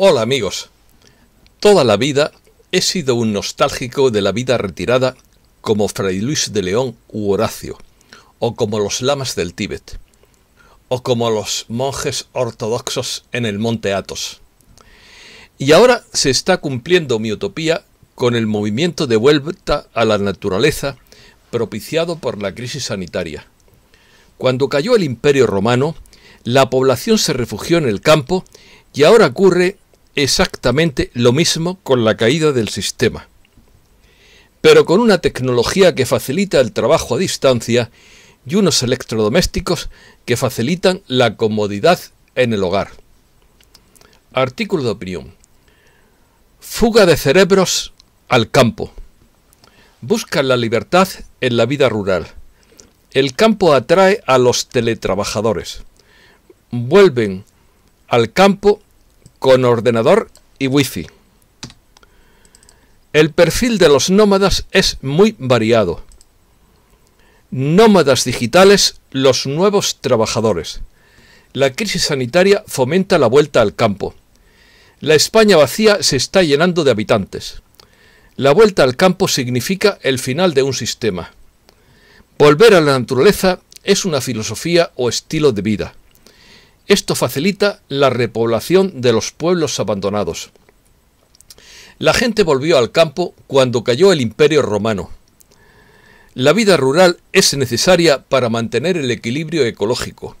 Hola amigos. Toda la vida he sido un nostálgico de la vida retirada como Fray Luis de León u Horacio, o como los lamas del Tíbet, o como los monjes ortodoxos en el monte Athos. Y ahora se está cumpliendo mi utopía con el movimiento de vuelta a la naturaleza propiciado por la crisis sanitaria. Cuando cayó el imperio romano, la población se refugió en el campo y ahora ocurre exactamente lo mismo con la caída del sistema, pero con una tecnología que facilita el trabajo a distancia y unos electrodomésticos que facilitan la comodidad en el hogar. Artículo de opinión. Fuga de cerebros al campo. Buscan la libertad en la vida rural. El campo atrae a los teletrabajadores. Vuelven al campo con ordenador y wifi. El perfil de los nómadas es muy variado. Nómadas digitales, los nuevos trabajadores. La crisis sanitaria fomenta la vuelta al campo. La España vacía se está llenando de habitantes. La vuelta al campo significa el final de un sistema. Volver a la naturaleza es una filosofía o estilo de vida. Esto facilita la repoblación de los pueblos abandonados. La gente volvió al campo cuando cayó el imperio romano. La vida rural es necesaria para mantener el equilibrio ecológico.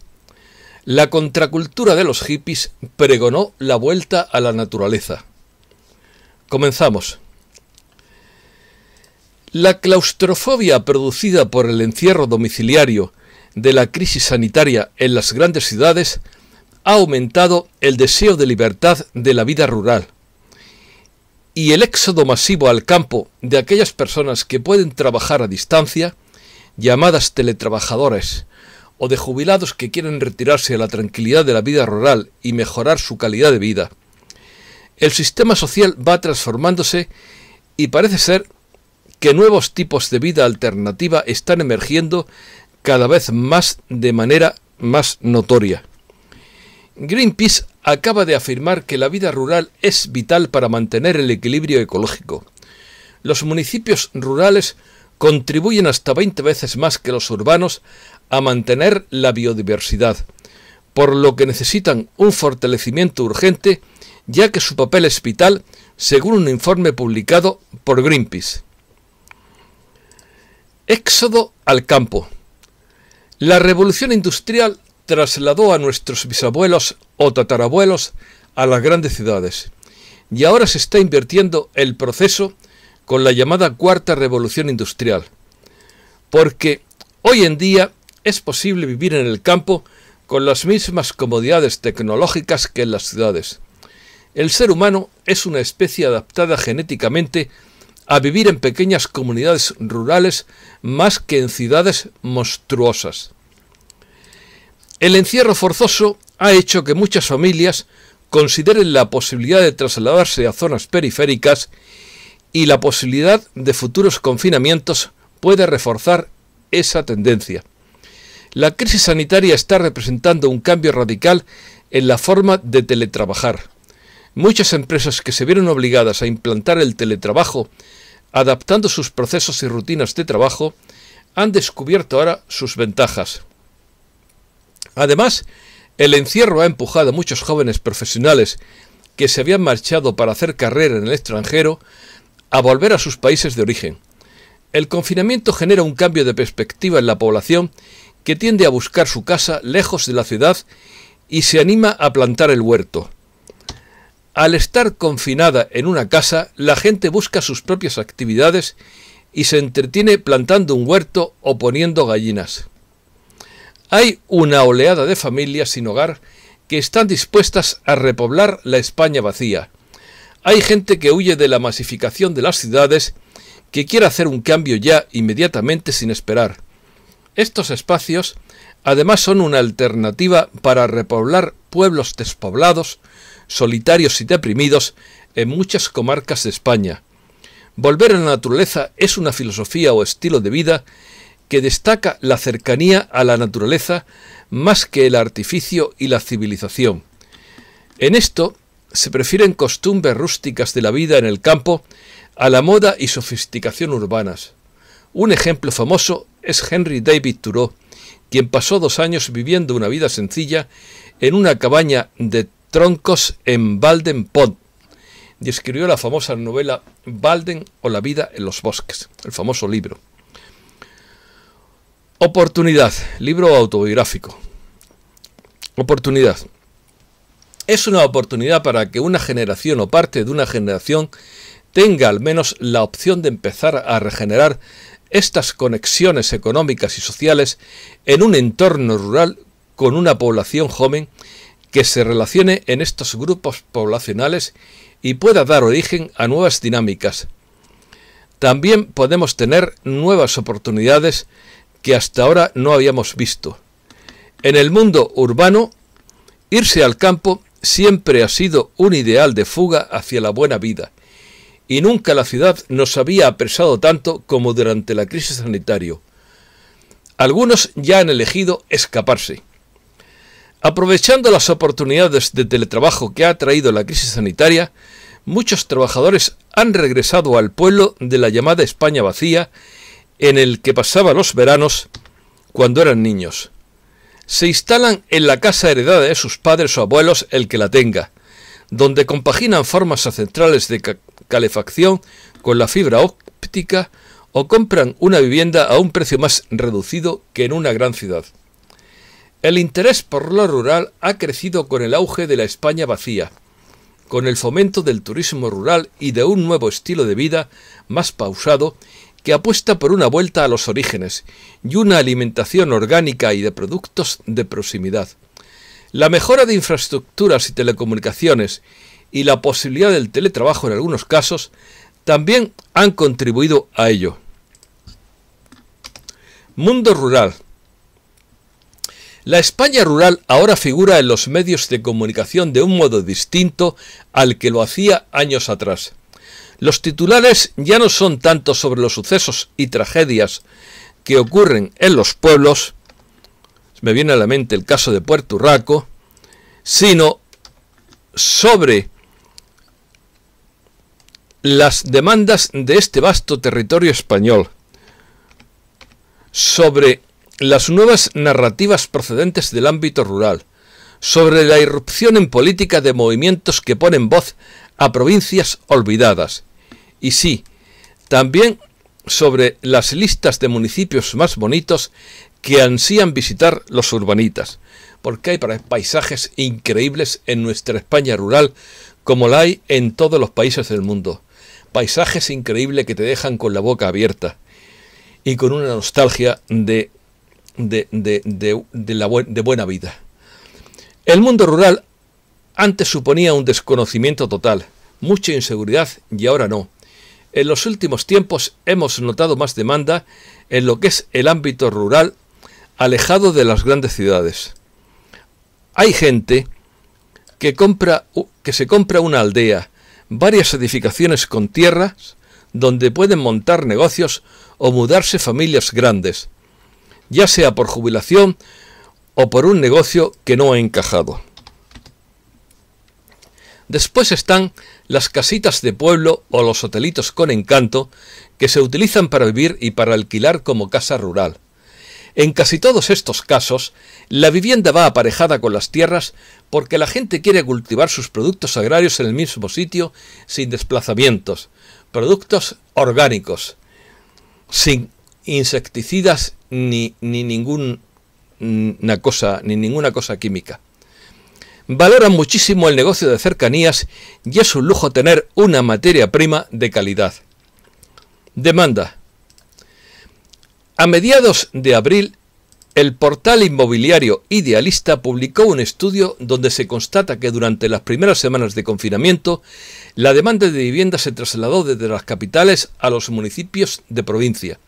La contracultura de los hippies pregonó la vuelta a la naturaleza. Comenzamos. La claustrofobia producida por el encierro domiciliario de la crisis sanitaria en las grandes ciudades ha aumentado el deseo de libertad de la vida rural y el éxodo masivo al campo de aquellas personas que pueden trabajar a distancia, llamadas teletrabajadores, o de jubilados que quieren retirarse a la tranquilidad de la vida rural y mejorar su calidad de vida. El sistema social va transformándose y parece ser que nuevos tipos de vida alternativa están emergiendo cada vez más de manera más notoria. Greenpeace acaba de afirmar que la vida rural es vital para mantener el equilibrio ecológico. Los municipios rurales contribuyen hasta 20 veces más que los urbanos a mantener la biodiversidad, por lo que necesitan un fortalecimiento urgente ya que su papel es vital según un informe publicado por Greenpeace. Éxodo al campo. La revolución industrial trasladó a nuestros bisabuelos o tatarabuelos a las grandes ciudades. Y ahora se está invirtiendo el proceso con la llamada cuarta revolución industrial. Porque hoy en día es posible vivir en el campo con las mismas comodidades tecnológicas que en las ciudades. El ser humano es una especie adaptada genéticamente a vivir en pequeñas comunidades rurales más que en ciudades monstruosas. El encierro forzoso ha hecho que muchas familias consideren la posibilidad de trasladarse a zonas periféricas y la posibilidad de futuros confinamientos puede reforzar esa tendencia. La crisis sanitaria está representando un cambio radical en la forma de teletrabajar. Muchas empresas que se vieron obligadas a implantar el teletrabajo, adaptando sus procesos y rutinas de trabajo, han descubierto ahora sus ventajas. Además, el encierro ha empujado a muchos jóvenes profesionales que se habían marchado para hacer carrera en el extranjero a volver a sus países de origen. El confinamiento genera un cambio de perspectiva en la población que tiende a buscar su casa lejos de la ciudad y se anima a plantar el huerto. Al estar confinada en una casa, la gente busca sus propias actividades y se entretiene plantando un huerto o poniendo gallinas hay una oleada de familias sin hogar que están dispuestas a repoblar la España vacía. Hay gente que huye de la masificación de las ciudades, que quiere hacer un cambio ya inmediatamente sin esperar. Estos espacios además son una alternativa para repoblar pueblos despoblados, solitarios y deprimidos en muchas comarcas de España. Volver a la naturaleza es una filosofía o estilo de vida que destaca la cercanía a la naturaleza más que el artificio y la civilización. En esto se prefieren costumbres rústicas de la vida en el campo a la moda y sofisticación urbanas. Un ejemplo famoso es Henry David Thoreau, quien pasó dos años viviendo una vida sencilla en una cabaña de troncos en Balden Pond y escribió la famosa novela Balden o la vida en los bosques, el famoso libro. Oportunidad, libro autobiográfico. Oportunidad. Es una oportunidad para que una generación o parte de una generación tenga al menos la opción de empezar a regenerar estas conexiones económicas y sociales en un entorno rural con una población joven que se relacione en estos grupos poblacionales y pueda dar origen a nuevas dinámicas. También podemos tener nuevas oportunidades que hasta ahora no habíamos visto. En el mundo urbano, irse al campo siempre ha sido un ideal de fuga hacia la buena vida, y nunca la ciudad nos había apresado tanto como durante la crisis sanitaria. Algunos ya han elegido escaparse. Aprovechando las oportunidades de teletrabajo que ha traído la crisis sanitaria, muchos trabajadores han regresado al pueblo de la llamada España vacía en el que pasaban los veranos cuando eran niños. Se instalan en la casa heredada de sus padres o abuelos, el que la tenga, donde compaginan formas centrales de calefacción con la fibra óptica o compran una vivienda a un precio más reducido que en una gran ciudad. El interés por lo rural ha crecido con el auge de la España vacía, con el fomento del turismo rural y de un nuevo estilo de vida más pausado que apuesta por una vuelta a los orígenes y una alimentación orgánica y de productos de proximidad. La mejora de infraestructuras y telecomunicaciones y la posibilidad del teletrabajo en algunos casos también han contribuido a ello. Mundo rural. La España rural ahora figura en los medios de comunicación de un modo distinto al que lo hacía años atrás. Los titulares ya no son tanto sobre los sucesos y tragedias que ocurren en los pueblos, me viene a la mente el caso de Puerto Urraco, sino sobre las demandas de este vasto territorio español, sobre las nuevas narrativas procedentes del ámbito rural, sobre la irrupción en política de movimientos que ponen voz a provincias olvidadas, y sí, también sobre las listas de municipios más bonitos que ansían visitar los urbanitas, porque hay paisajes increíbles en nuestra España rural, como la hay en todos los países del mundo. Paisajes increíbles que te dejan con la boca abierta y con una nostalgia de, de, de, de buena vida. El mundo rural antes suponía un desconocimiento total, mucha inseguridad y ahora no en los últimos tiempos hemos notado más demanda en lo que es el ámbito rural, alejado de las grandes ciudades. Hay gente que, compra, que se compra una aldea, varias edificaciones con tierras, donde pueden montar negocios o mudarse familias grandes, ya sea por jubilación o por un negocio que no ha encajado. Después están las casitas de pueblo o los hotelitos con encanto que se utilizan para vivir y para alquilar como casa rural. En casi todos estos casos, la vivienda va aparejada con las tierras porque la gente quiere cultivar sus productos agrarios en el mismo sitio sin desplazamientos, productos orgánicos, sin insecticidas ni, ni cosa, ni ninguna cosa química valoran muchísimo el negocio de cercanías y es un lujo tener una materia prima de calidad. Demanda. A mediados de abril, el portal inmobiliario Idealista publicó un estudio donde se constata que durante las primeras semanas de confinamiento, la demanda de vivienda se trasladó desde las capitales a los municipios de provincia.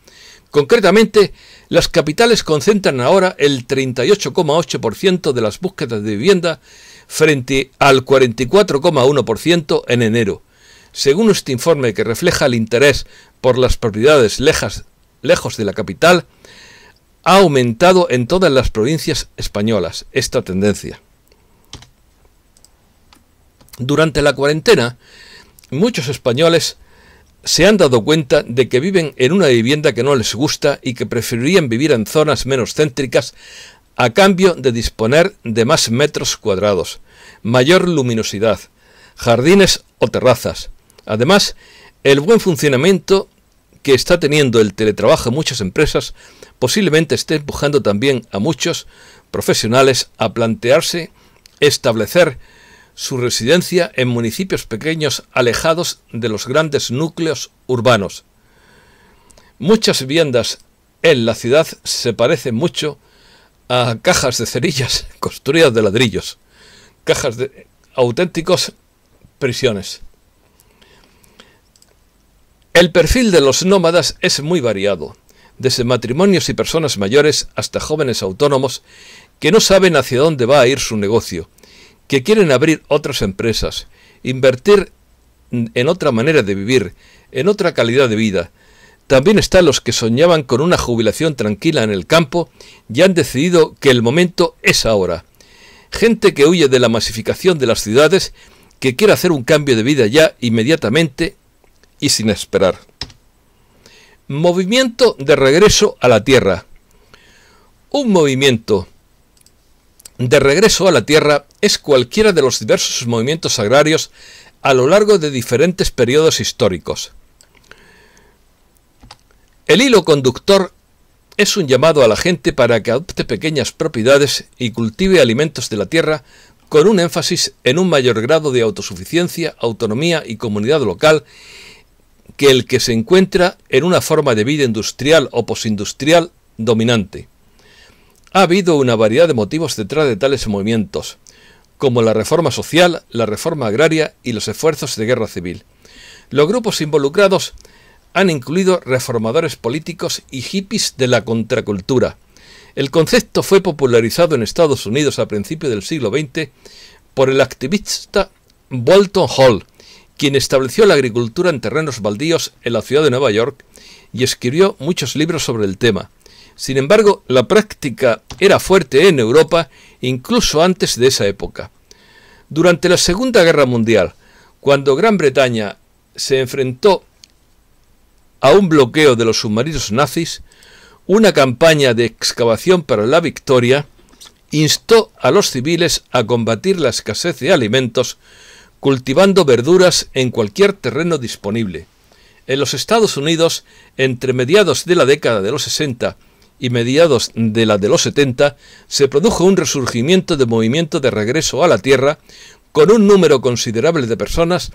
Concretamente, las capitales concentran ahora el 38,8% de las búsquedas de vivienda frente al 44,1% en enero. Según este informe que refleja el interés por las propiedades lejas, lejos de la capital, ha aumentado en todas las provincias españolas esta tendencia. Durante la cuarentena, muchos españoles se han dado cuenta de que viven en una vivienda que no les gusta y que preferirían vivir en zonas menos céntricas a cambio de disponer de más metros cuadrados, mayor luminosidad, jardines o terrazas. Además, el buen funcionamiento que está teniendo el teletrabajo en muchas empresas posiblemente esté empujando también a muchos profesionales a plantearse establecer su residencia en municipios pequeños alejados de los grandes núcleos urbanos. Muchas viviendas en la ciudad se parecen mucho a cajas de cerillas construidas de ladrillos, cajas de auténticos prisiones. El perfil de los nómadas es muy variado, desde matrimonios y personas mayores hasta jóvenes autónomos que no saben hacia dónde va a ir su negocio, que quieren abrir otras empresas, invertir en otra manera de vivir, en otra calidad de vida, también están los que soñaban con una jubilación tranquila en el campo y han decidido que el momento es ahora. Gente que huye de la masificación de las ciudades, que quiere hacer un cambio de vida ya inmediatamente y sin esperar. Movimiento de regreso a la Tierra. Un movimiento de regreso a la Tierra es cualquiera de los diversos movimientos agrarios a lo largo de diferentes periodos históricos. El hilo conductor es un llamado a la gente para que adopte pequeñas propiedades y cultive alimentos de la tierra con un énfasis en un mayor grado de autosuficiencia, autonomía y comunidad local que el que se encuentra en una forma de vida industrial o posindustrial dominante. Ha habido una variedad de motivos detrás de tales movimientos, como la reforma social, la reforma agraria y los esfuerzos de guerra civil. Los grupos involucrados han incluido reformadores políticos y hippies de la contracultura. El concepto fue popularizado en Estados Unidos a principios del siglo XX por el activista Bolton Hall, quien estableció la agricultura en terrenos baldíos en la ciudad de Nueva York y escribió muchos libros sobre el tema. Sin embargo, la práctica era fuerte en Europa incluso antes de esa época. Durante la Segunda Guerra Mundial, cuando Gran Bretaña se enfrentó a un bloqueo de los submarinos nazis, una campaña de excavación para la victoria instó a los civiles a combatir la escasez de alimentos cultivando verduras en cualquier terreno disponible. En los Estados Unidos, entre mediados de la década de los 60 y mediados de la de los 70, se produjo un resurgimiento de movimiento de regreso a la tierra con un número considerable de personas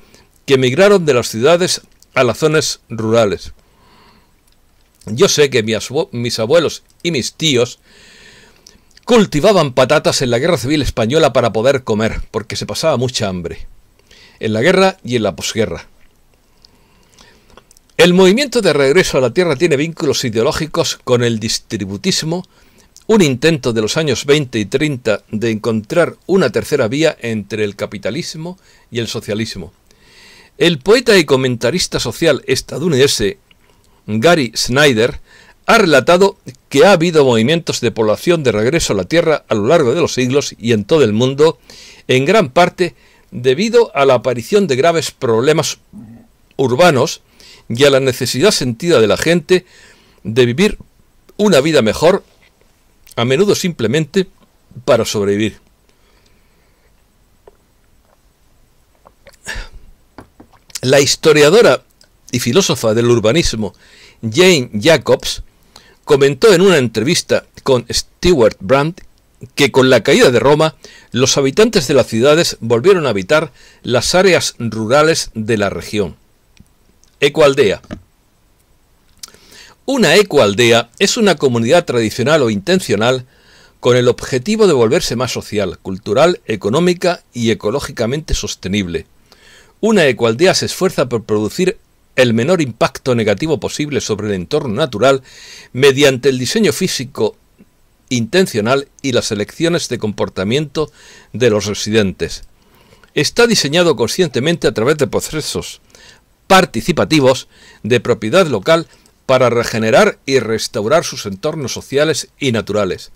que emigraron de las ciudades a las zonas rurales. Yo sé que mis abuelos y mis tíos cultivaban patatas en la Guerra Civil Española para poder comer, porque se pasaba mucha hambre, en la guerra y en la posguerra. El movimiento de regreso a la Tierra tiene vínculos ideológicos con el distributismo, un intento de los años 20 y 30 de encontrar una tercera vía entre el capitalismo y el socialismo. El poeta y comentarista social estadounidense Gary Snyder ha relatado que ha habido movimientos de población de regreso a la Tierra a lo largo de los siglos y en todo el mundo, en gran parte debido a la aparición de graves problemas urbanos y a la necesidad sentida de la gente de vivir una vida mejor, a menudo simplemente para sobrevivir. La historiadora y filósofa del urbanismo Jane Jacobs comentó en una entrevista con Stewart Brandt que con la caída de Roma los habitantes de las ciudades volvieron a habitar las áreas rurales de la región. Ecoaldea. Una ecoaldea es una comunidad tradicional o intencional con el objetivo de volverse más social, cultural, económica y ecológicamente sostenible una ecualdía se esfuerza por producir el menor impacto negativo posible sobre el entorno natural mediante el diseño físico intencional y las elecciones de comportamiento de los residentes. Está diseñado conscientemente a través de procesos participativos de propiedad local para regenerar y restaurar sus entornos sociales y naturales.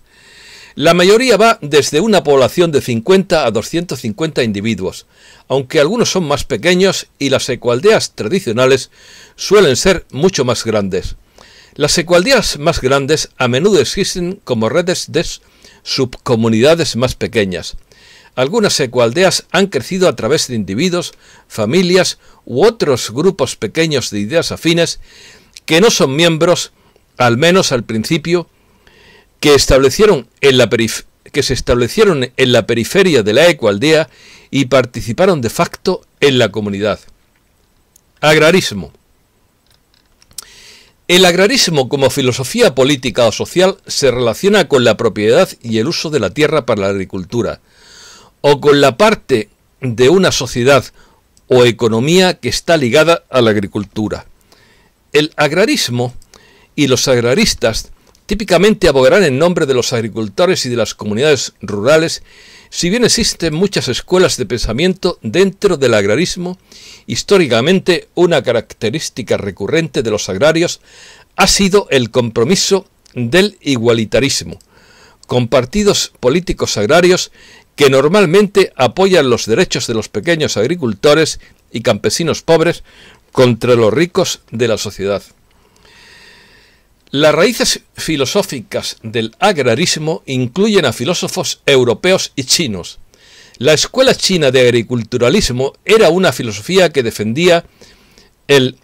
La mayoría va desde una población de 50 a 250 individuos, aunque algunos son más pequeños y las ecualdeas tradicionales suelen ser mucho más grandes. Las ecualdeas más grandes a menudo existen como redes de subcomunidades más pequeñas. Algunas ecualdeas han crecido a través de individuos, familias u otros grupos pequeños de ideas afines que no son miembros, al menos al principio, que, se establecieron en la periferia de la ecoaldea y participaron de facto en la comunidad. Agrarismo. El agrarismo como filosofía política o social se relaciona con la propiedad y el uso de la tierra para la agricultura, o con la parte de una sociedad o economía que está ligada a la agricultura. El agrarismo y los agraristas típicamente abogarán en nombre de los agricultores y de las comunidades rurales, si bien existen muchas escuelas de pensamiento dentro del agrarismo, históricamente una característica recurrente de los agrarios ha sido el compromiso del igualitarismo, con partidos políticos agrarios que normalmente apoyan los derechos de los pequeños agricultores y campesinos pobres contra los ricos de la sociedad. Las raíces filosóficas del agrarismo incluyen a filósofos europeos y chinos. La escuela china de agriculturalismo era una filosofía que defendía el,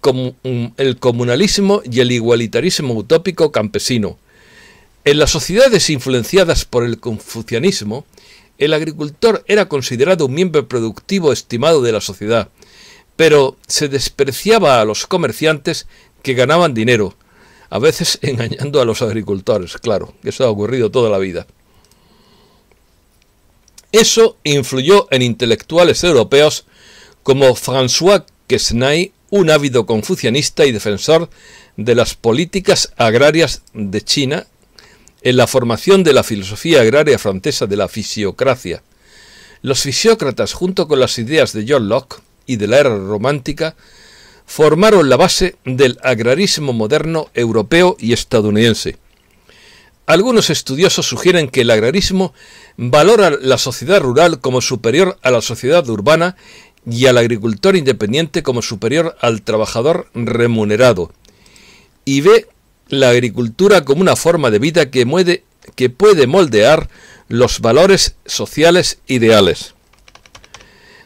comunalismo y el igualitarismo utópico campesino. En las sociedades influenciadas por el confucianismo, el agricultor era considerado un miembro productivo estimado de la sociedad, pero se despreciaba a los comerciantes que ganaban dinero, a veces engañando a los agricultores, claro, que eso ha ocurrido toda la vida. Eso influyó en intelectuales europeos como François Quesnay, un ávido confucianista y defensor de las políticas agrarias de China, en la formación de la filosofía agraria francesa de la fisiocracia. Los fisiócratas, junto con las ideas de John Locke y de la era romántica, formaron la base del agrarismo moderno europeo y estadounidense. Algunos estudiosos sugieren que el agrarismo valora la sociedad rural como superior a la sociedad urbana y al agricultor independiente como superior al trabajador remunerado, y ve la agricultura como una forma de vida que, puede moldear los valores sociales ideales.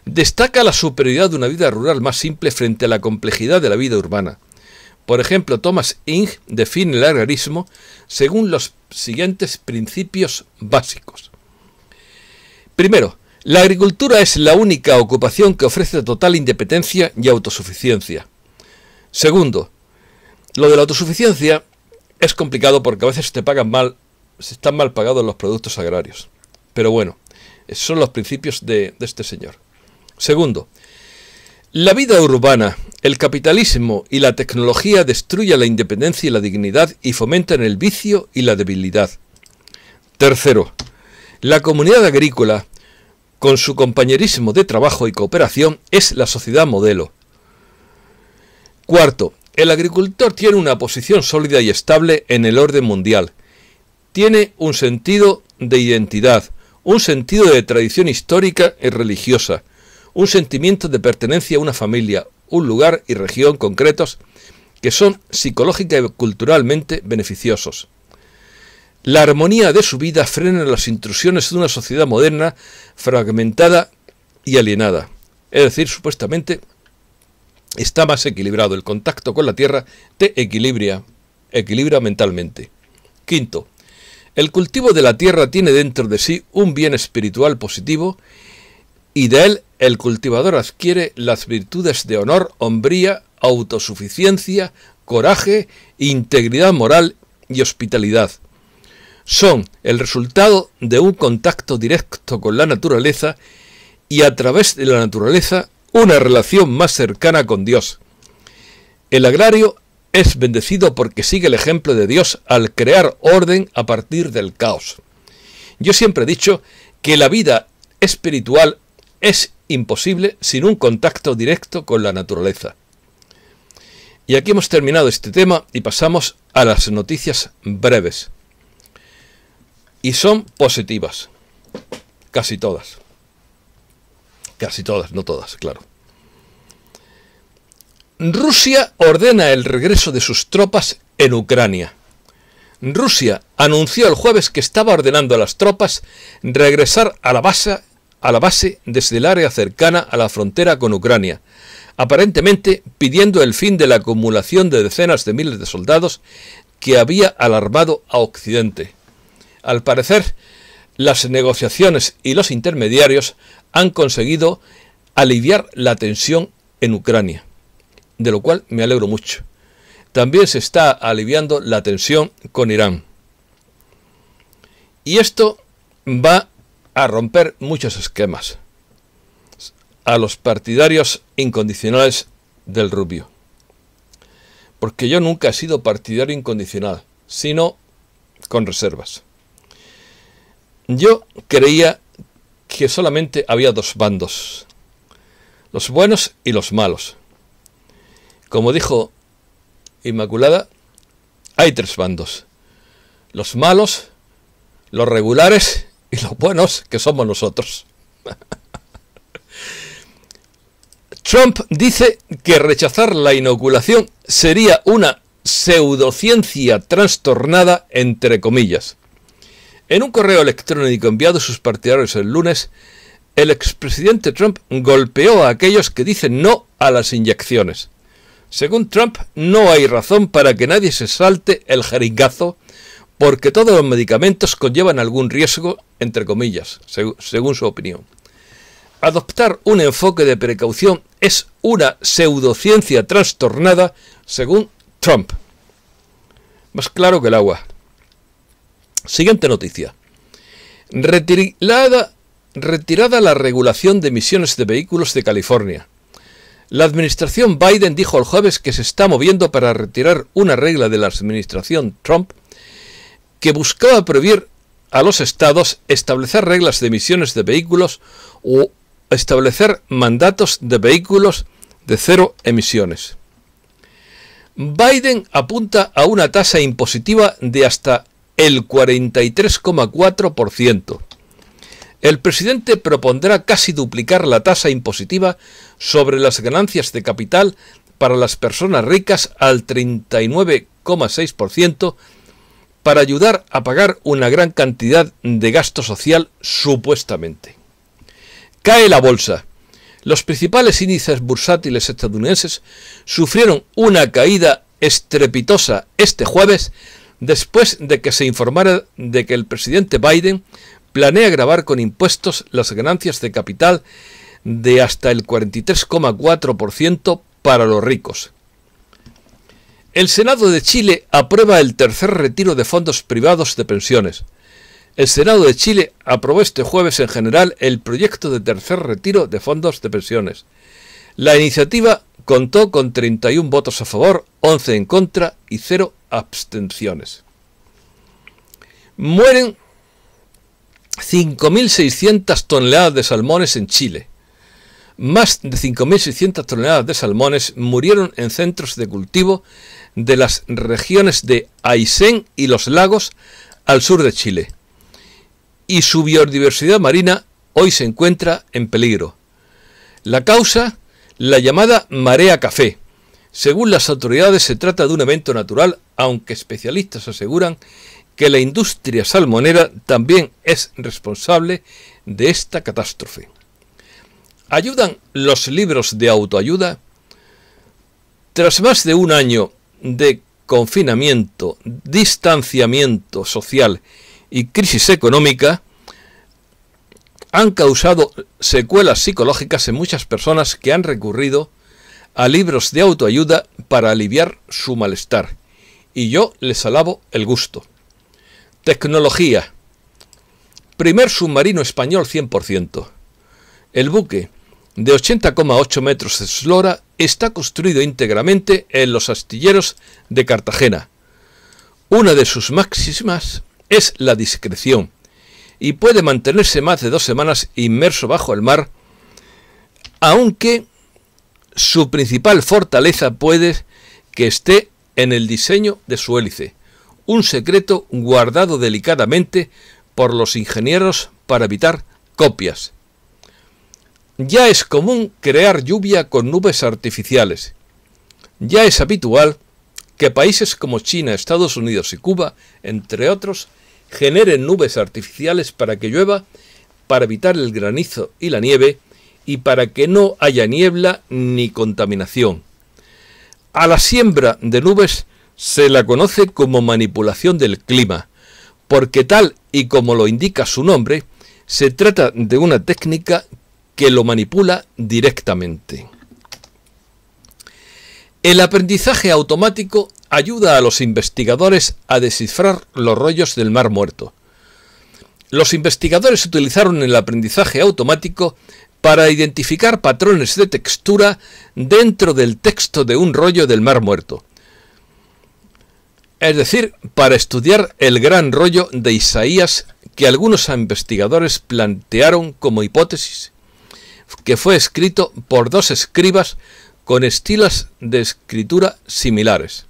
Destaca la superioridad de una vida rural más simple frente a la complejidad de la vida urbana. Por ejemplo, Thomas Ing define el agrarismo según los siguientes principios básicos. Primero, la agricultura es la única ocupación que ofrece total independencia y autosuficiencia. Segundo, lo de la autosuficiencia es complicado porque a veces te pagan mal, se están mal pagados los productos agrarios. Pero bueno, esos son los principios de este señor. Segundo, la vida urbana, el capitalismo y la tecnología destruyen la independencia y la dignidad y fomentan el vicio y la debilidad. Tercero, la comunidad agrícola, con su compañerismo de trabajo y cooperación, es la sociedad modelo. Cuarto, el agricultor tiene una posición sólida y estable en el orden mundial. Tiene un sentido de identidad, un sentido de tradición histórica y religiosa, un sentimiento de pertenencia a una familia, un lugar y región concretos que son psicológica y culturalmente beneficiosos. La armonía de su vida frena las intrusiones de una sociedad moderna, fragmentada y alienada. Es decir, supuestamente está más equilibrado. El contacto con la Tierra te equilibra, equilibra mentalmente. Quinto, el cultivo de la Tierra tiene dentro de sí un bien espiritual positivo y de él el cultivador adquiere las virtudes de honor, hombría, autosuficiencia, coraje, integridad moral y hospitalidad. Son el resultado de un contacto directo con la naturaleza y a través de la naturaleza una relación más cercana con Dios. El agrario es bendecido porque sigue el ejemplo de Dios al crear orden a partir del caos. Yo siempre he dicho que la vida espiritual es imposible sin un contacto directo con la naturaleza. Y aquí hemos terminado este tema y pasamos a las noticias breves. Y son positivas. Casi todas. Casi todas, no todas, claro. Rusia ordena el regreso de sus tropas en Ucrania. Rusia anunció el jueves que estaba ordenando a las tropas regresar a la base a la base desde el área cercana a la frontera con Ucrania, aparentemente pidiendo el fin de la acumulación de decenas de miles de soldados que había alarmado a Occidente. Al parecer, las negociaciones y los intermediarios han conseguido aliviar la tensión en Ucrania, de lo cual me alegro mucho. También se está aliviando la tensión con Irán. Y esto va a romper muchos esquemas a los partidarios incondicionales del Rubio. Porque yo nunca he sido partidario incondicional, sino con reservas. Yo creía que solamente había dos bandos, los buenos y los malos. Como dijo Inmaculada, hay tres bandos, los malos, los regulares y los buenos que somos nosotros. Trump dice que rechazar la inoculación sería una pseudociencia trastornada, entre comillas. En un correo electrónico enviado a sus partidarios el lunes, el expresidente Trump golpeó a aquellos que dicen no a las inyecciones. Según Trump, no hay razón para que nadie se salte el jeringazo porque todos los medicamentos conllevan algún riesgo, entre comillas, según su opinión. Adoptar un enfoque de precaución es una pseudociencia trastornada, según Trump. Más claro que el agua. Siguiente noticia. Retirada, retirada la regulación de emisiones de vehículos de California. La administración Biden dijo el jueves que se está moviendo para retirar una regla de la administración Trump que buscaba prohibir a los estados establecer reglas de emisiones de vehículos o establecer mandatos de vehículos de cero emisiones. Biden apunta a una tasa impositiva de hasta el 43,4%. El presidente propondrá casi duplicar la tasa impositiva sobre las ganancias de capital para las personas ricas al 39,6% para ayudar a pagar una gran cantidad de gasto social supuestamente. Cae la bolsa. Los principales índices bursátiles estadounidenses sufrieron una caída estrepitosa este jueves después de que se informara de que el presidente Biden planea grabar con impuestos las ganancias de capital de hasta el 43,4% para los ricos. El Senado de Chile aprueba el tercer retiro de fondos privados de pensiones. El Senado de Chile aprobó este jueves en general el proyecto de tercer retiro de fondos de pensiones. La iniciativa contó con 31 votos a favor, 11 en contra y 0 abstenciones. Mueren 5.600 toneladas de salmones en Chile. Más de 5.600 toneladas de salmones murieron en centros de cultivo de las regiones de Aysén y los lagos al sur de Chile. Y su biodiversidad marina hoy se encuentra en peligro. La causa, la llamada marea café. Según las autoridades se trata de un evento natural, aunque especialistas aseguran que la industria salmonera también es responsable de esta catástrofe. ¿Ayudan los libros de autoayuda? Tras más de un año de confinamiento, distanciamiento social y crisis económica han causado secuelas psicológicas en muchas personas que han recurrido a libros de autoayuda para aliviar su malestar. Y yo les alabo el gusto. Tecnología. Primer submarino español 100%. El buque, de 80,8 metros de eslora, está construido íntegramente en los astilleros de Cartagena. Una de sus máximas es la discreción y puede mantenerse más de dos semanas inmerso bajo el mar, aunque su principal fortaleza puede que esté en el diseño de su hélice, un secreto guardado delicadamente por los ingenieros para evitar copias. Ya es común crear lluvia con nubes artificiales. Ya es habitual que países como China, Estados Unidos y Cuba, entre otros, generen nubes artificiales para que llueva, para evitar el granizo y la nieve, y para que no haya niebla ni contaminación. A la siembra de nubes se la conoce como manipulación del clima, porque tal y como lo indica su nombre, se trata de una técnica que lo manipula directamente. El aprendizaje automático ayuda a los investigadores a descifrar los rollos del mar muerto. Los investigadores utilizaron el aprendizaje automático para identificar patrones de textura dentro del texto de un rollo del mar muerto. Es decir, para estudiar el gran rollo de Isaías que algunos investigadores plantearon como hipótesis que fue escrito por dos escribas con estilos de escritura similares.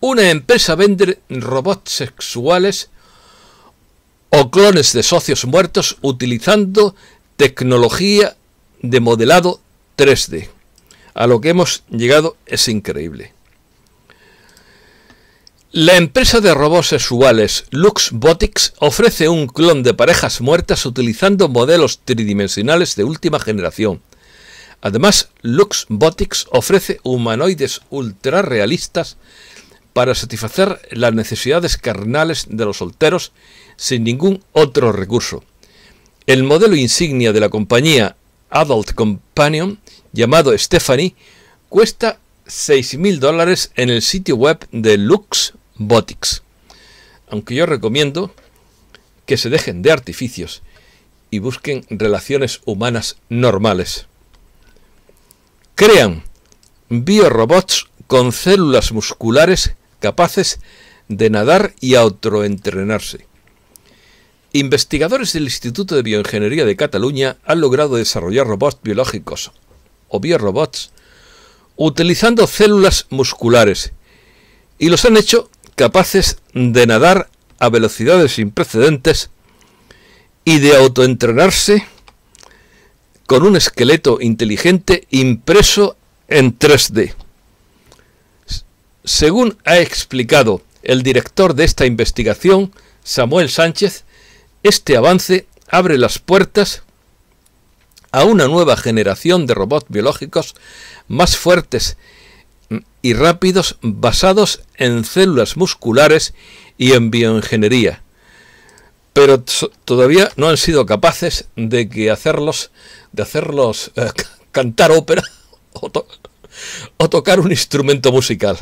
Una empresa vende robots sexuales o clones de socios muertos utilizando tecnología de modelado 3D. A lo que hemos llegado es increíble. La empresa de robots sexuales Lux Botics ofrece un clon de parejas muertas utilizando modelos tridimensionales de última generación. Además, Lux Botics ofrece humanoides ultra realistas para satisfacer las necesidades carnales de los solteros sin ningún otro recurso. El modelo insignia de la compañía Adult Companion, llamado Stephanie, cuesta 6.000 dólares en el sitio web de Lux Botics. Aunque yo recomiendo que se dejen de artificios y busquen relaciones humanas normales. Crean biorobots con células musculares capaces de nadar y autoentrenarse. Investigadores del Instituto de Bioingeniería de Cataluña han logrado desarrollar robots biológicos o biorobots utilizando células musculares y los han hecho capaces de nadar a velocidades sin precedentes y de autoentrenarse con un esqueleto inteligente impreso en 3D. Según ha explicado el director de esta investigación, Samuel Sánchez, este avance abre las puertas a una nueva generación de robots biológicos más fuertes y rápidos basados en células musculares y en bioingeniería, pero todavía no han sido capaces de que hacerlos, de hacerlos eh, cantar ópera o, o tocar un instrumento musical.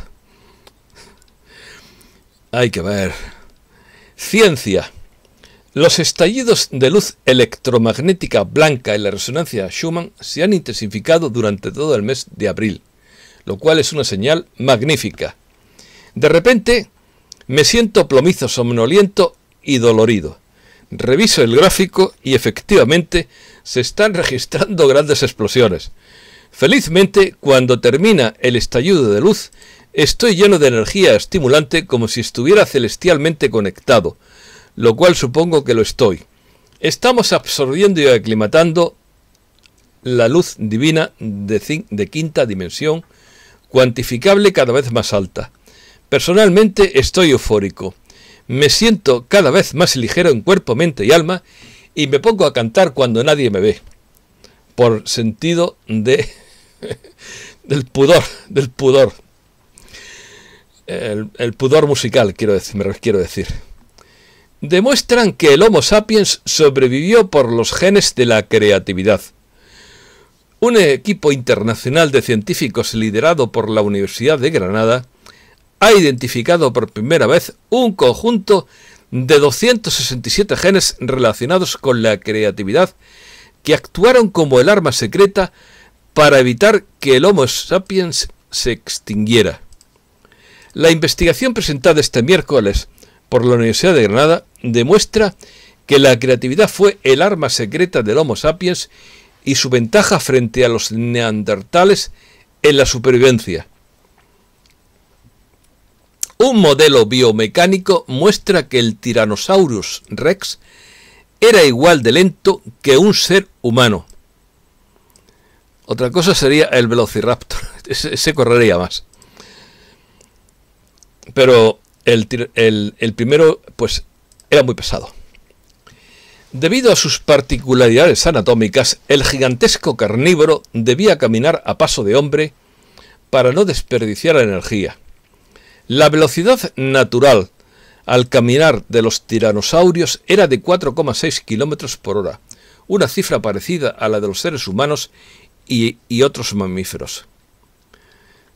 Hay que ver. Ciencia. Los estallidos de luz electromagnética blanca y la resonancia Schumann se han intensificado durante todo el mes de abril lo cual es una señal magnífica. De repente me siento plomizo, somnoliento y dolorido. Reviso el gráfico y efectivamente se están registrando grandes explosiones. Felizmente, cuando termina el estallido de luz, estoy lleno de energía estimulante como si estuviera celestialmente conectado, lo cual supongo que lo estoy. Estamos absorbiendo y aclimatando la luz divina de, de quinta dimensión cuantificable cada vez más alta. Personalmente estoy eufórico. Me siento cada vez más ligero en cuerpo, mente y alma y me pongo a cantar cuando nadie me ve. Por sentido de del pudor, del pudor. El, pudor musical, quiero decir. Demuestran que el Homo sapiens sobrevivió por los genes de la creatividad. Un equipo internacional de científicos liderado por la Universidad de Granada ha identificado por primera vez un conjunto de 267 genes relacionados con la creatividad que actuaron como el arma secreta para evitar que el Homo sapiens se extinguiera. La investigación presentada este miércoles por la Universidad de Granada demuestra que la creatividad fue el arma secreta del Homo sapiens y su ventaja frente a los neandertales en la supervivencia. Un modelo biomecánico muestra que el Tyrannosaurus rex era igual de lento que un ser humano. Otra cosa sería el Velociraptor, se correría más. Pero el, el primero, pues, era muy pesado. Debido a sus particularidades anatómicas, el gigantesco carnívoro debía caminar a paso de hombre para no desperdiciar energía. La velocidad natural al caminar de los tiranosaurios era de 4,6 kilómetros por hora, una cifra parecida a la de los seres humanos y otros mamíferos.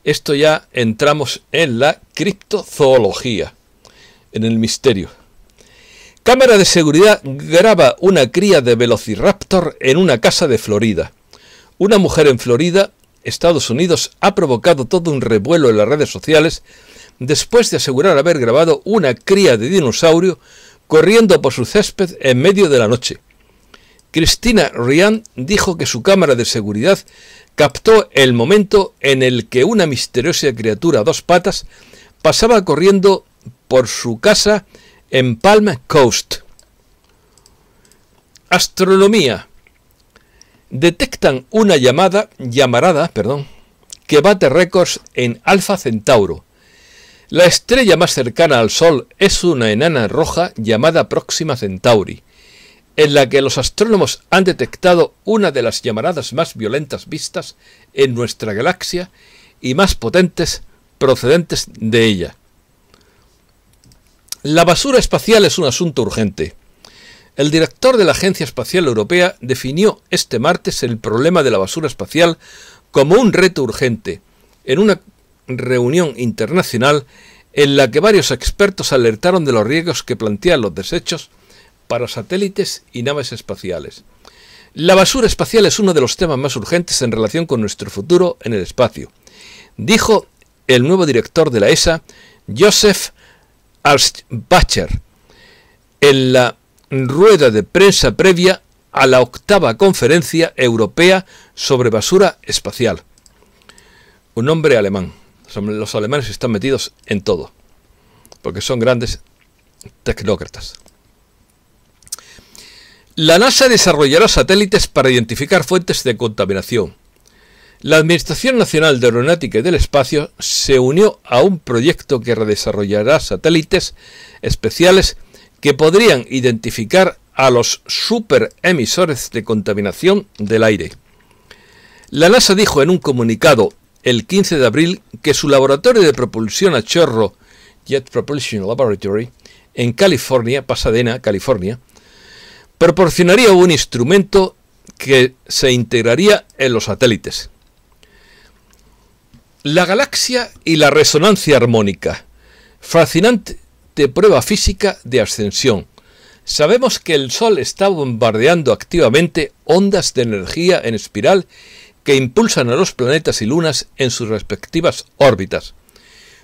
Esto ya entramos en la criptozoología, en el misterio. Cámara de seguridad graba una cría de Velociraptor en una casa de Florida. Una mujer en Florida, Estados Unidos, ha provocado todo un revuelo en las redes sociales después de asegurar haber grabado una cría de dinosaurio corriendo por su césped en medio de la noche. Cristina Ryan dijo que su cámara de seguridad captó el momento en el que una misteriosa criatura a dos patas pasaba corriendo por su casa en Palm Coast. Astronomía. Detectan una llamada, llamarada, perdón, que bate récords en Alfa Centauro. La estrella más cercana al Sol es una enana roja llamada Próxima Centauri, en la que los astrónomos han detectado una de las llamaradas más violentas vistas en nuestra galaxia y más potentes procedentes de ella. La basura espacial es un asunto urgente. El director de la Agencia Espacial Europea definió este martes el problema de la basura espacial como un reto urgente en una reunión internacional en la que varios expertos alertaron de los riesgos que plantean los desechos para satélites y naves espaciales. La basura espacial es uno de los temas más urgentes en relación con nuestro futuro en el espacio, dijo el nuevo director de la ESA, Joseph Bacher, en la rueda de prensa previa a la octava conferencia europea sobre basura espacial. Un hombre alemán. Los alemanes están metidos en todo, porque son grandes tecnócratas. La NASA desarrollará satélites para identificar fuentes de contaminación la Administración Nacional de Aeronáutica y del Espacio se unió a un proyecto que redesarrollará satélites especiales que podrían identificar a los superemisores de contaminación del aire. La NASA dijo en un comunicado el 15 de abril que su laboratorio de propulsión a chorro, Jet Propulsion Laboratory, en California, Pasadena, California, proporcionaría un instrumento que se integraría en los satélites. La galaxia y la resonancia armónica. Fascinante prueba física de ascensión. Sabemos que el Sol está bombardeando activamente ondas de energía en espiral que impulsan a los planetas y lunas en sus respectivas órbitas.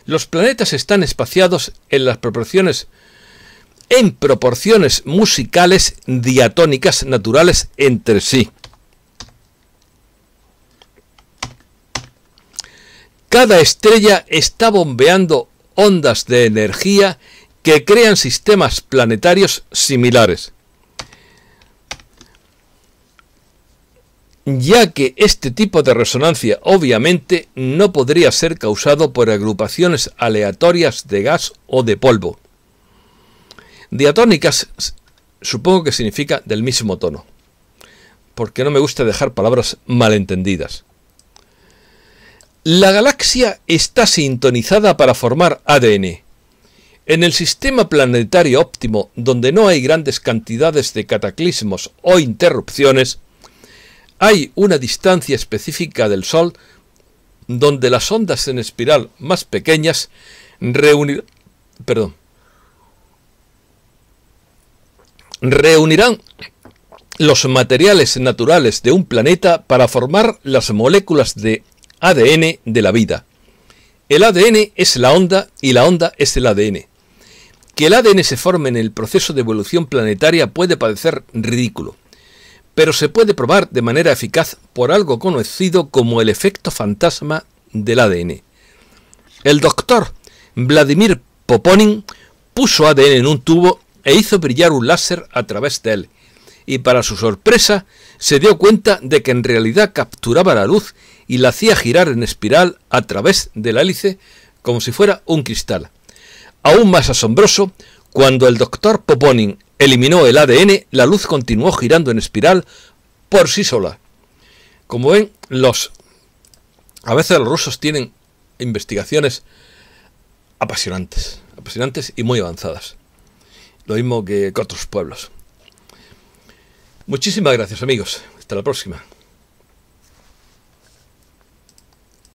Los planetas están espaciados en las proporciones en proporciones musicales diatónicas naturales entre sí. Cada estrella está bombeando ondas de energía que crean sistemas planetarios similares. ya que este tipo de resonancia obviamente no podría ser causado por agrupaciones aleatorias de gas o de polvo. Diatónicas supongo que significa del mismo tono, porque no me gusta dejar palabras malentendidas. La galaxia está sintonizada para formar ADN. En el sistema planetario óptimo, donde no hay grandes cantidades de cataclismos o interrupciones, hay una distancia específica del Sol donde las ondas en espiral más pequeñas reunirán los materiales naturales de un planeta para formar las moléculas de ADN de la vida. El ADN es la onda y la onda es el ADN. Que el ADN se forme en el proceso de evolución planetaria puede parecer ridículo, pero se puede probar de manera eficaz por algo conocido como el efecto fantasma del ADN. El doctor Vladimir Poponin puso ADN en un tubo e hizo brillar un láser a través de él, y para su sorpresa se dio cuenta de que en realidad capturaba la luz y la hacía girar en espiral a través del la hélice como si fuera un cristal. Aún más asombroso, cuando el doctor Poponin eliminó el ADN, la luz continuó girando en espiral por sí sola. Como ven, los a veces los rusos tienen investigaciones apasionantes, apasionantes y muy avanzadas. Lo mismo que otros pueblos. Muchísimas gracias amigos. Hasta la próxima.